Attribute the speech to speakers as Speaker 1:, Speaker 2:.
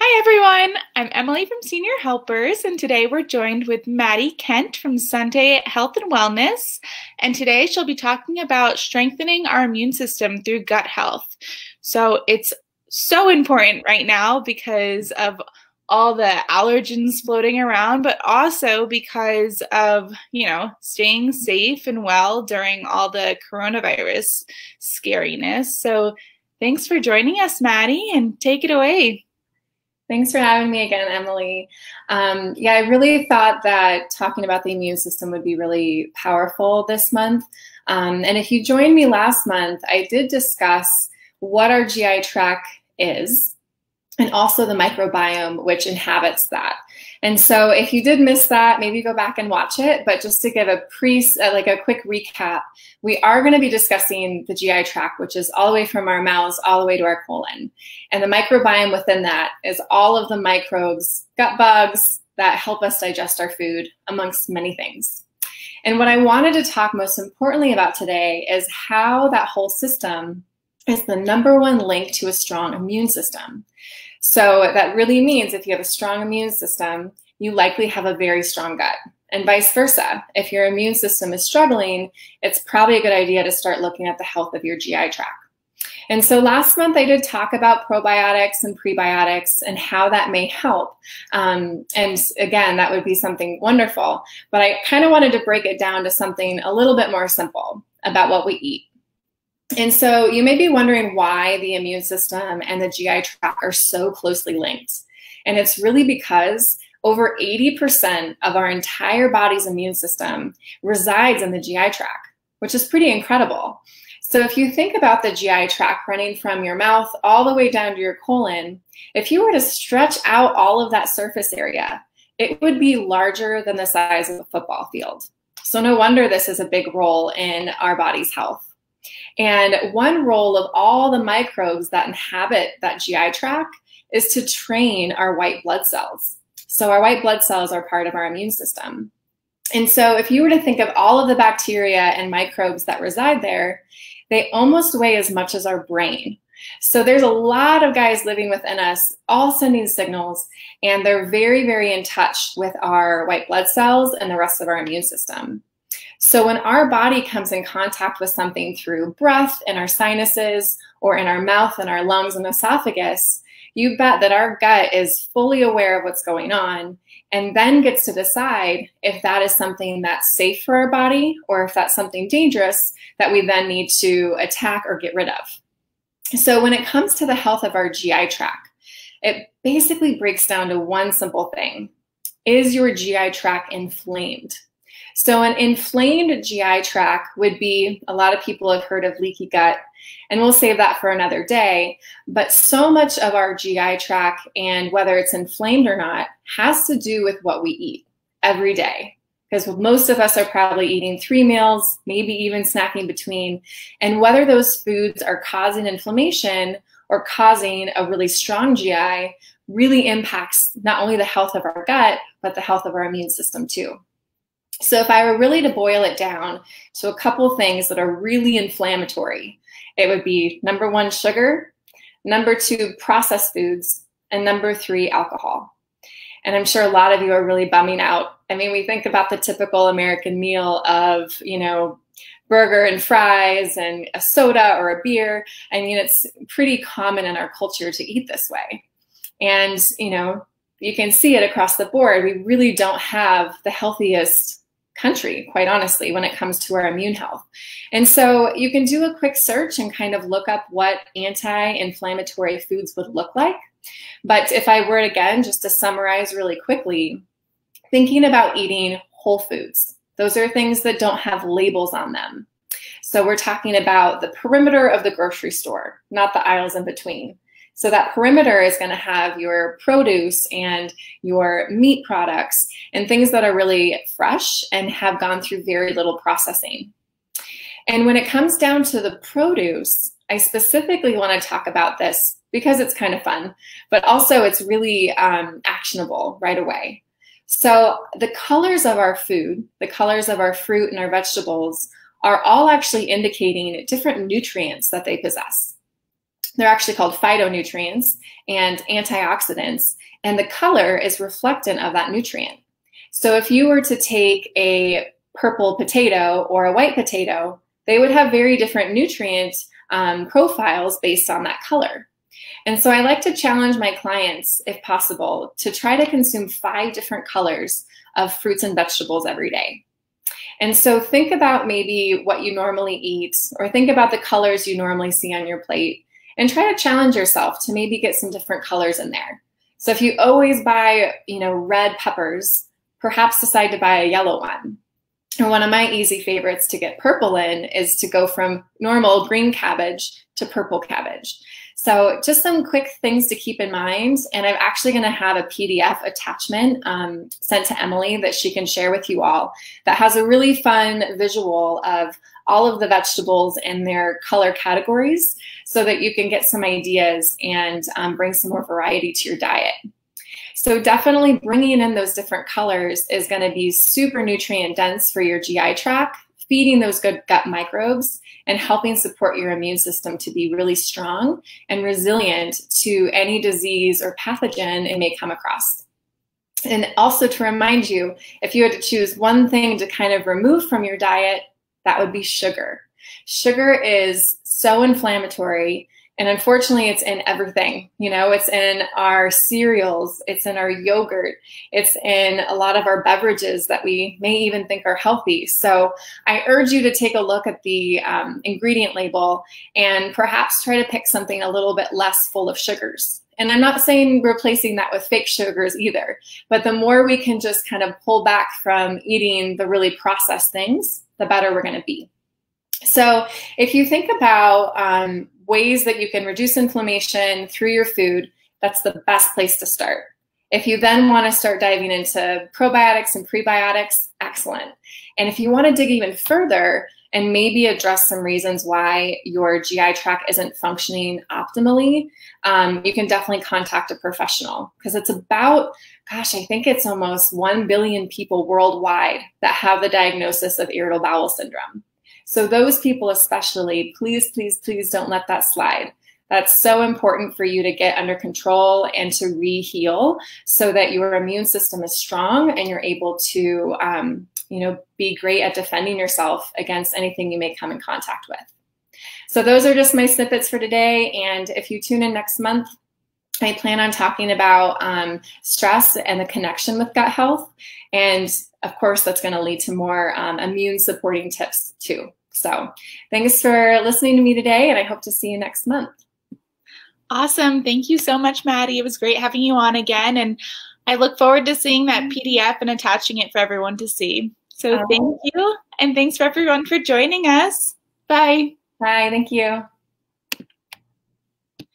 Speaker 1: Hi, everyone. I'm Emily from Senior Helpers, and today we're joined with Maddie Kent from Sunday Health and Wellness. And today she'll be talking about strengthening our immune system through gut health. So it's so important right now because of all the allergens floating around, but also because of, you know, staying safe and well during all the coronavirus scariness. So thanks for joining us, Maddie, and take it away. Thanks for having me again, Emily. Um, yeah, I really thought that talking about the immune system would be really powerful this month. Um, and if you joined me last month, I did discuss what our GI track is and also the microbiome which inhabits that. And so if you did miss that, maybe go back and watch it, but just to give a pre uh, like a quick recap, we are going to be discussing the GI tract, which is all the way from our mouths all the way to our colon. And the microbiome within that is all of the microbes, gut bugs that help us digest our food amongst many things. And what I wanted to talk most importantly about today is how that whole system is the number one link to a strong immune system. So that really means if you have a strong immune system, you likely have a very strong gut and vice versa. If your immune system is struggling, it's probably a good idea to start looking at the health of your GI tract. And so last month I did talk about probiotics and prebiotics and how that may help. Um, and again, that would be something wonderful. But I kind of wanted to break it down to something a little bit more simple about what we eat. And so you may be wondering why the immune system and the GI tract are so closely linked. And it's really because over 80% of our entire body's immune system resides in the GI tract, which is pretty incredible. So if you think about the GI tract running from your mouth all the way down to your colon, if you were to stretch out all of that surface area, it would be larger than the size of a football field. So no wonder this is a big role in our body's health. And one role of all the microbes that inhabit that GI tract is to train our white blood cells. So our white blood cells are part of our immune system. And so if you were to think of all of the bacteria and microbes that reside there, they almost weigh as much as our brain. So there's a lot of guys living within us, all sending signals, and they're very, very in touch with our white blood cells and the rest of our immune system. So when our body comes in contact with something through breath in our sinuses or in our mouth and our lungs and esophagus, you bet that our gut is fully aware of what's going on and then gets to decide if that is something that's safe for our body or if that's something dangerous that we then need to attack or get rid of. So when it comes to the health of our GI tract, it basically breaks down to one simple thing. Is your GI tract inflamed? So, an inflamed GI tract would be a lot of people have heard of leaky gut, and we'll save that for another day. But so much of our GI tract and whether it's inflamed or not has to do with what we eat every day. Because most of us are probably eating three meals, maybe even snacking between. And whether those foods are causing inflammation or causing a really strong GI really impacts not only the health of our gut, but the health of our immune system too. So, if I were really to boil it down to a couple things that are really inflammatory, it would be number one, sugar, number two, processed foods, and number three, alcohol. And I'm sure a lot of you are really bumming out. I mean, we think about the typical American meal of, you know, burger and fries and a soda or a beer. I mean, it's pretty common in our culture to eat this way. And, you know, you can see it across the board. We really don't have the healthiest country, quite honestly, when it comes to our immune health. And so you can do a quick search and kind of look up what anti inflammatory foods would look like. But if I were again, just to summarize really quickly, thinking about eating whole foods, those are things that don't have labels on them. So we're talking about the perimeter of the grocery store, not the aisles in between. So that perimeter is going to have your produce and your meat products and things that are really fresh and have gone through very little processing. And when it comes down to the produce, I specifically want to talk about this because it's kind of fun, but also it's really um, actionable right away. So the colors of our food, the colors of our fruit and our vegetables are all actually indicating different nutrients that they possess. They're actually called phytonutrients and antioxidants, and the color is reflectant of that nutrient. So if you were to take a purple potato or a white potato, they would have very different nutrient um, profiles based on that color. And so I like to challenge my clients, if possible, to try to consume five different colors of fruits and vegetables every day. And so think about maybe what you normally eat or think about the colors you normally see on your plate and try to challenge yourself to maybe get some different colors in there. So if you always buy, you know, red peppers, perhaps decide to buy a yellow one. And one of my easy favorites to get purple in is to go from normal green cabbage to purple cabbage. So just some quick things to keep in mind. And I'm actually going to have a PDF attachment um, sent to Emily that she can share with you all that has a really fun visual of all of the vegetables and their color categories so that you can get some ideas and um, bring some more variety to your diet. So definitely bringing in those different colors is going to be super nutrient dense for your GI tract, feeding those good gut microbes and helping support your immune system to be really strong and resilient to any disease or pathogen it may come across. And also to remind you, if you had to choose one thing to kind of remove from your diet that would be sugar. Sugar is so inflammatory and unfortunately, it's in everything. You know, it's in our cereals, it's in our yogurt, it's in a lot of our beverages that we may even think are healthy. So I urge you to take a look at the um, ingredient label and perhaps try to pick something a little bit less full of sugars. And I'm not saying replacing that with fake sugars either, but the more we can just kind of pull back from eating the really processed things, the better we're going to be. So if you think about um, ways that you can reduce inflammation through your food, that's the best place to start. If you then want to start diving into probiotics and prebiotics, excellent. And if you want to dig even further and maybe address some reasons why your GI tract isn't functioning optimally, um, you can definitely contact a professional because it's about, gosh, I think it's almost 1 billion people worldwide that have the diagnosis of irritable bowel syndrome. So, those people especially, please, please, please don't let that slide. That's so important for you to get under control and to re heal so that your immune system is strong and you're able to, um, you know, be great at defending yourself against anything you may come in contact with. So, those are just my snippets for today. And if you tune in next month, I plan on talking about um, stress and the connection with gut health. And of course, that's going to lead to more um, immune supporting tips too. So thanks for listening to me today, and I hope to see you next month. Awesome. Thank you so much, Maddie. It was great having you on again. And I look forward to seeing that mm-hmm. PDF and attaching it for everyone to see. So um, thank you. And thanks for everyone for joining us. Bye. Bye. Thank you.